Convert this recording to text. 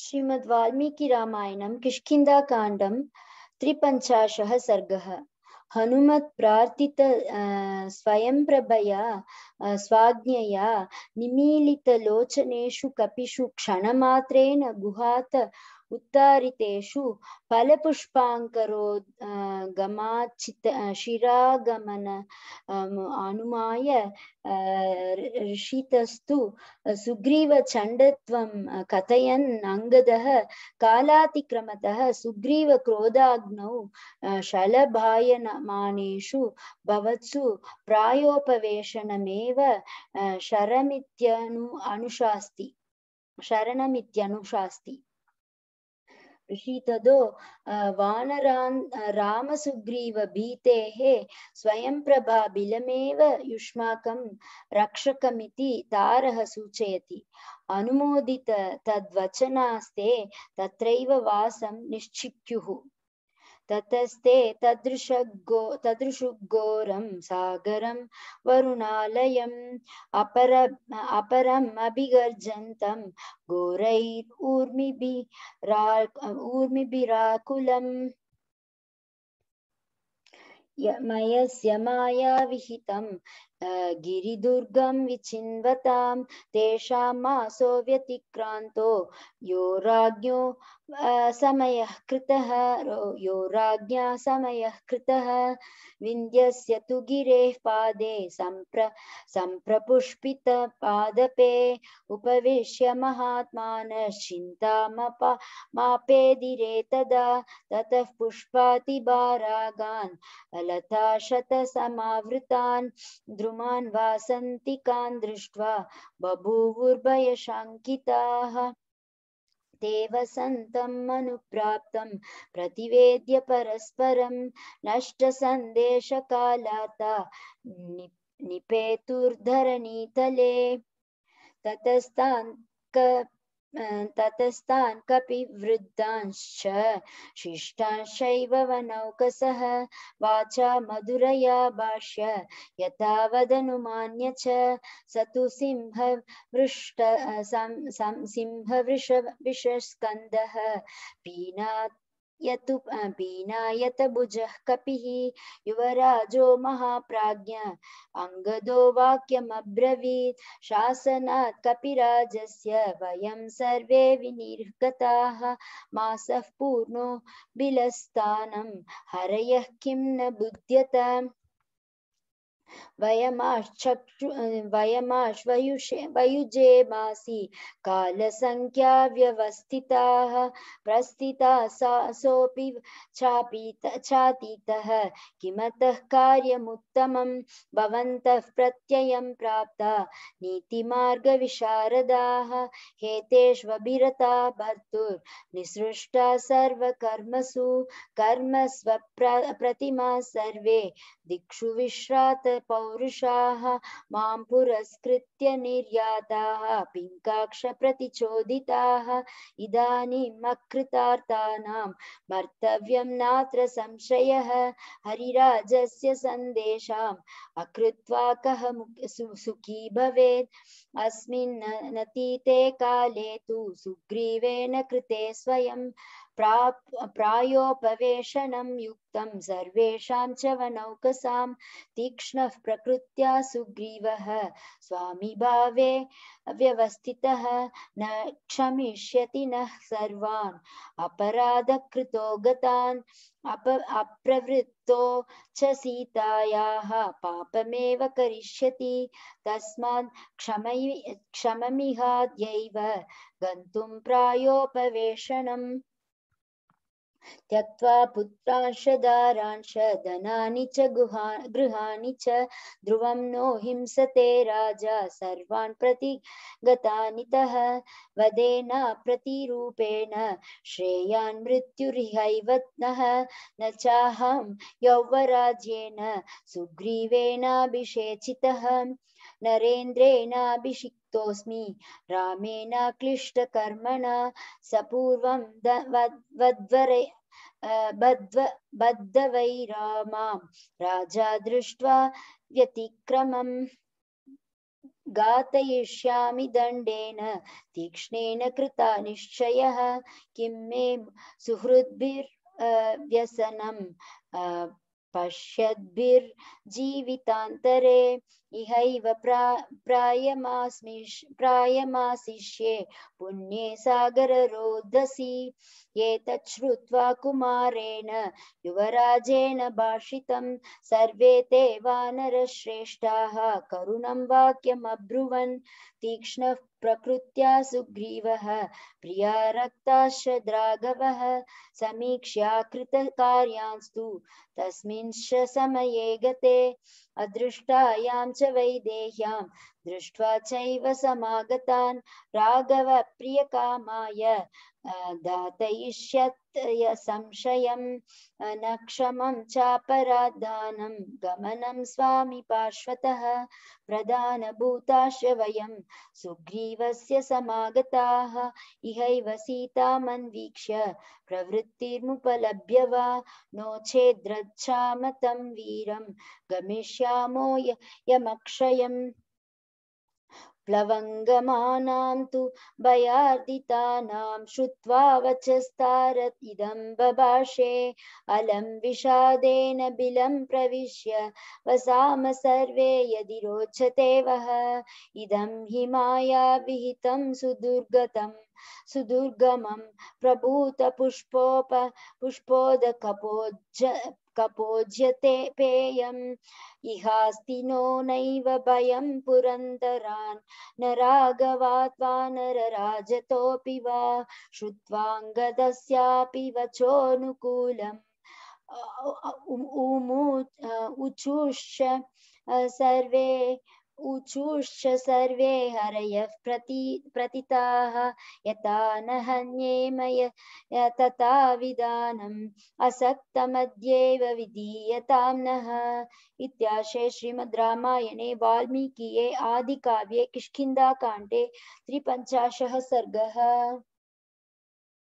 श्रीमद् वाल्मीकि रामायणं किष्किन्धाकाण्डं त्रिपञ्चाशः सर्गः हनुमत् प्रार्थित स्वयं प्रभया स्वाज्ञया निमीलितलोचनेषु कपिषु क्षणमात्रेण गुहात् उत्तारितेषु फलपुष्पाङ्करो गमाचित शिरागमन अनुमाय ऋषितस्तु सुग्रीवचण्डत्वं कथयन् अङ्गदः कालातिक्रमतः सुग्रीवक्रोधाग्नौ शलभायमानेषु भवत्सु प्रायोपवेशनमे एव शरमित्यनु अनुशास्ति शरणमित्यनुशास्ति ऋषितदो वानरान् रामसुग्रीवभीतेः स्वयं प्रभा बिलमेव युष्माकं रक्षकमिति तारः सूचयति अनुमोदित तद्वचनास्ते तत्रैव वासं निश्चिक्युः ततस्ते तदृशगो तदृशुघोरं सागरं वरुणालयम् अपर अपरम् अभिगर्जन्तं घोरैर्ऊर्मिभिरा ऊर्मिभिराकुलम् मयस्य मायाविहितं गिरिदुर्गं विचिन्वतां तेषां व्यतिक्रान्तो यो राज्ञो समयः कृतः यो राज्ञा समयः कृतः विन्द्यस्य तु गिरेः पादे सम्प्र सम्प्रपुष्पितपादपे उपविश्य महात्मानश्चिन्तामपा मापेदिरे तदा ततः पुष्पातिबारागान् अलताशतसमावृतान् द्रु द्रुमान् वासन्तिकान् दृष्ट्वा बभूवुर्भयशङ्किताः ते वसन्तम् अनुप्राप्तं प्रतिवेद्य परस्परं नष्टसन्देशकालाता निपेतुर्धरणीतले ततस्तान्क ततस्तान् कपिवृद्धांश्च शिष्टांश्चैव वनौकसः वाचा मधुरया भाष्य यथा वदनुमान्य च स तु सिंहवृष्ट सिंहवृष विषस्कन्दः पीनात् यतु यतुप् बीनायतभुजः कपिः युवराजो महाप्राज्ञ अङ्गदो वाक्यमब्रवीत् शासनात् कपिराजस्य वयं सर्वे विनिर्गताः मासः पूर्णो बिलस्तानं हरयः किं न बुध्यत वयमाश्चक्षु वयमाश्वयुषे वयुजेमासि कालसङ्ख्या व्यवस्थिताः प्रस्थिता सा सोऽपि चापीत चातीतः किमतः कार्यमुत्तमं भवन्तः प्रत्ययं प्राप्ता नीतिमार्गविशारदाः हेतेष्वभिरता भर्तुर्निसृष्टा सर्वकर्मसु कर्मस्वप्र प्रतिमा सर्वे दिक्षु विश्रात पौरुषा मां पुरस्कृत्य निर्याताः पिङ्काक्षप्रतिचोदिताः इदानीम् अकृतार्थानां मर्तव्यं नात्र संशयः हरिराजस्य सन्देशाम् अकृत्वा कह सुखी भवे अस्मिन् नतीते काले तु सुग्रीवेण कृते स्वयं प्रायोपवेशनम युक्त सर्वेषां तीक्षण वनौकसां सुग्रीव स्वामी भाव व्यवस्थि न क्षमिष्य न सर्वान् अपराधकृतो गतान् अप्रवृत्तो च सीतायाः पापमेव करिष्यति तस्मात् क्षमय क्षममिहाद्यैव गन्तुं प्रायोपवेशनम् त्यक्त्वा पुत्रांश दारांश धनानि च गुहा गृहाणि च ध्रुवं नो हिंसते राजा सर्वान् प्रति गतानितः वदेन प्रतिरूपेण श्रेयान् नः न चाहं यौवराज्येन सुग्रीवेणाभिषेचितः नरेन्द्रेणाभिषिक्तोऽस्मि रामेण क्लिष्टकर्मणा सपूर्वं वद्वरे बद्धवै रामां राजा दृष्ट्वा व्यतिक्रमम् घातयिष्यामि दण्डेन तीक्ष्णेन कृता निश्चयः किं मे सुहृद्भिर् पश्यद्भिर्जीवितान्तरे इहैव प्रा प्रायमास्मि प्रायमासिष्ये पुण्ये सागररोदसी एतच्छ्रुत्वा कुमारेण युवराजेन भाषितं सर्वे ते वानरश्रेष्ठाः करुणं वाक्यमब्रुवन् तीक्ष्णः प्रकृत्या सुग्रीवः प्रिया रक्ताश्च राघवः समीक्ष्या कृतकार्यांस्तु तस्मिन् किञ्च समये गते अदृष्टायां च वैदेह्यां दृष्ट्वा चैव समागतान् राघव प्रियकामाय दातयिष्यत् वित्तय संशयं न क्षमं चापराधानं गमनं स्वामि पार्श्वतः प्रधानभूताश्रवयं सुग्रीवस्य समागताः इहैव सीतामन्वीक्ष्य प्रवृत्तिर्मुपलभ्य वा नो चेद्रच्छाम तं वीरं गमिष्यामो यमक्षयम् प्लवङ्गमानां तु भयार्दितानां श्रुत्वा वचस्तार बभाषे अलं विषादेन बिलं प्रविश्य वसाम सर्वे यदि रोचते वः इदं हि माया विहितं सुदुर्गतम् सुदुर्गमं प्रभूतपुष्पोप पुष्पोदकपोज्ज कपोज्यते पेयम् इहास्ति नो नैव भयं पुरन्दरान् न राघवात्वा नरराजतोऽपि वा श्रुत्वाङ्गदस्यापि वचोऽनुकूलम् उचुष सर्वे ऊचूश्च सर्वे हरय प्रति प्रतिताः यथा न हन्येमय तथा विधानम् असक्तमद्येव विधीयतां नः इत्याशय श्रीमद् रामायणे वाल्मीकिये आदिकाव्ये किष्किन्धाकाण्डे त्रिपञ्चाशः सर्गः